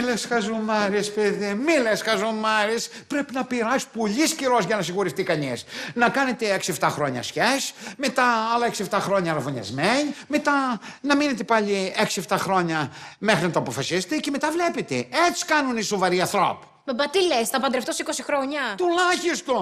Μιλέ λες χαζομάρες, παιδί, μη λες Πρέπει να πειράσει πολύ καιρός για να συγχωρευτεί κανείς. Να κάνετε 6-7 χρόνια σχέση, μετά άλλα 6-7 χρόνια αραβωνιασμένοι, μετά να μείνετε πάλι 6-7 χρόνια μέχρι να το αποφασίσετε και μετά βλέπετε. Έτσι κάνουν οι σοβαροί ανθρώποι. Μπα τι λες, θα παντρευτώ 20 χρόνια. Τουλάχιστον.